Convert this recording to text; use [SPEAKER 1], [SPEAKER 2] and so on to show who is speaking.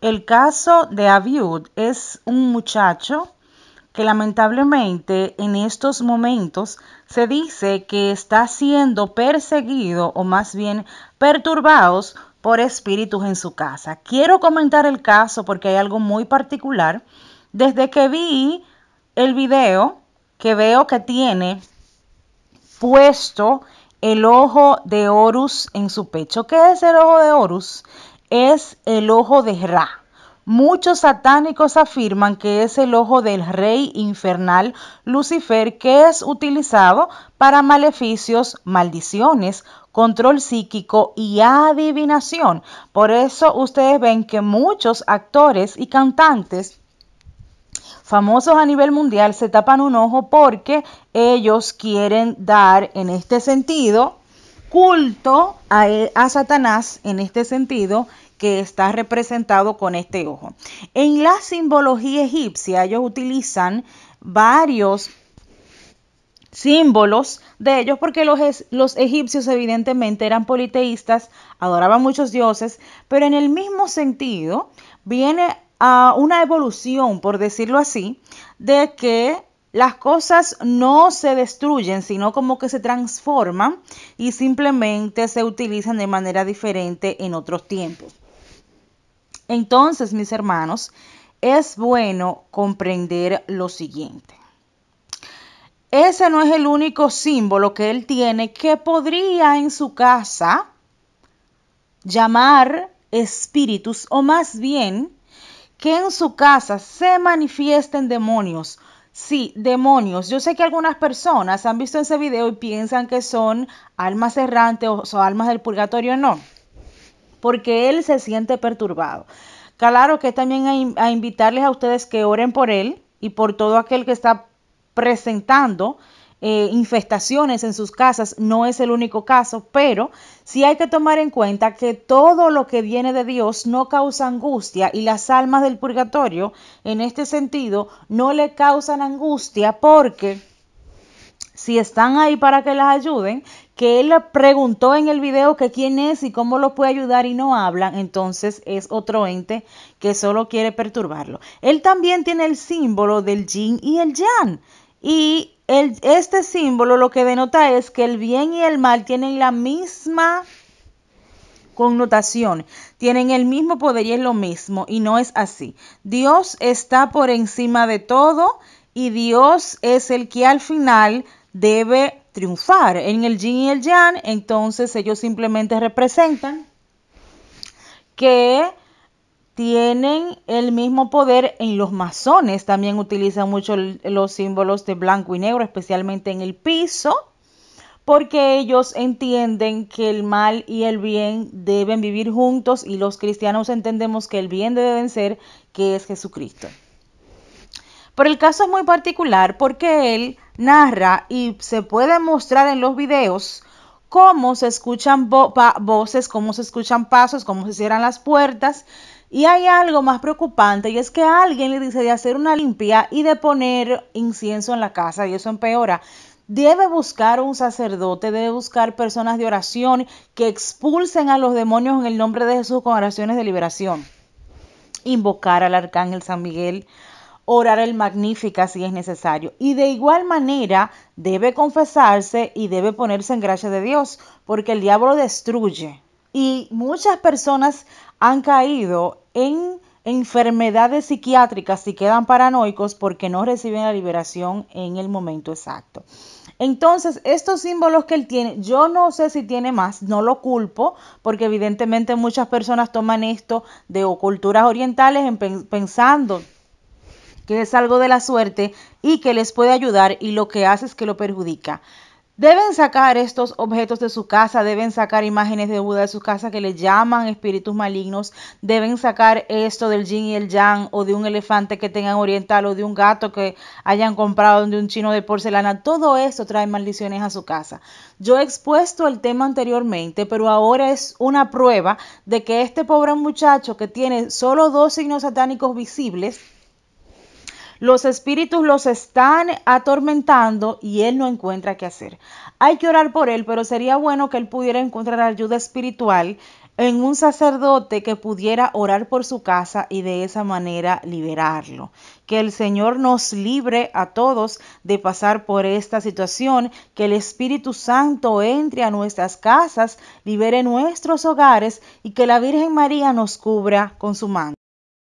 [SPEAKER 1] El caso de Abiud es un muchacho que lamentablemente en estos momentos se dice que está siendo perseguido o más bien perturbados por espíritus en su casa. Quiero comentar el caso porque hay algo muy particular. Desde que vi el video que veo que tiene puesto el ojo de Horus en su pecho. ¿Qué es el ojo de Horus? es el ojo de Ra. Muchos satánicos afirman que es el ojo del rey infernal Lucifer que es utilizado para maleficios, maldiciones, control psíquico y adivinación. Por eso ustedes ven que muchos actores y cantantes famosos a nivel mundial se tapan un ojo porque ellos quieren dar en este sentido culto eh, a, Satanás en este sentido que está representado con este ojo. En la simbología egipcia ellos utilizan varios símbolos de ellos porque los, los egipcios evidentemente eran politeístas, adoraban muchos dioses, pero en el mismo sentido viene a una evolución, por decirlo así, de que las cosas no se destruyen, sino como que se transforman y simplemente se utilizan de manera diferente en otros tiempos. Entonces, mis hermanos, es bueno comprender lo siguiente. Ese no es el único símbolo que él tiene que podría en su casa llamar espíritus o más bien que en su casa se manifiesten demonios Sí, demonios. Yo sé que algunas personas han visto ese video y piensan que son almas errantes o almas del purgatorio. No, porque él se siente perturbado. Claro que también a invitarles a ustedes que oren por él y por todo aquel que está presentando eh, infestaciones en sus casas. No es el único caso, pero sí hay que tomar en cuenta que todo lo que viene de Dios no causa angustia y las almas del purgatorio, en este sentido, no le causan angustia porque si están ahí para que las ayuden, que él preguntó en el video que quién es y cómo lo puede ayudar y no hablan, entonces es otro ente que solo quiere perturbarlo. Él también tiene el símbolo del yin y el yan. Y este símbolo lo que denota es que el bien y el mal tienen la misma connotación, tienen el mismo poder y es lo mismo, y no es así. Dios está por encima de todo y Dios es el que al final debe triunfar. En el yin y el yang, entonces ellos simplemente representan que tienen el mismo poder en los masones. También utilizan mucho los símbolos de blanco y negro, especialmente en el piso, porque ellos entienden que el mal y el bien deben vivir juntos y los cristianos entendemos que el bien debe vencer, que es Jesucristo. Pero el caso es muy particular porque él narra y se puede mostrar en los videos cómo se escuchan voces, cómo se escuchan pasos, cómo se cierran las puertas. Y hay algo más preocupante y es que alguien le dice de hacer una limpia y de poner incienso en la casa y eso empeora. Debe buscar un sacerdote, debe buscar personas de oración que expulsen a los demonios en el nombre de Jesús con oraciones de liberación. Invocar al arcángel San Miguel, orar el Magnífica si es necesario. Y de igual manera debe confesarse y debe ponerse en gracia de Dios, porque el diablo destruye. Y muchas personas han caído en enfermedades psiquiátricas y quedan paranoicos porque no reciben la liberación en el momento exacto. Entonces, estos símbolos que él tiene, yo no sé si tiene más, no lo culpo, porque evidentemente muchas personas toman esto de culturas orientales pensando que es algo de la suerte y que les puede ayudar y lo que hace es que lo perjudica. Deben sacar estos objetos de su casa, deben sacar imágenes de Buda de su casa que le llaman espíritus malignos, deben sacar esto del yin y el yang o de un elefante que tengan oriental o de un gato que hayan comprado de un chino de porcelana. Todo esto trae maldiciones a su casa. Yo he expuesto el tema anteriormente, pero ahora es una prueba de que este pobre muchacho que tiene solo dos signos satánicos visibles, los espíritus los están atormentando y él no encuentra qué hacer. Hay que orar por él, pero sería bueno que él pudiera encontrar ayuda espiritual en un sacerdote que pudiera orar por su casa y de esa manera liberarlo. Que el Señor nos libre a todos de pasar por esta situación, que el Espíritu Santo entre a nuestras casas, libere nuestros hogares y que la Virgen María nos cubra con su mano.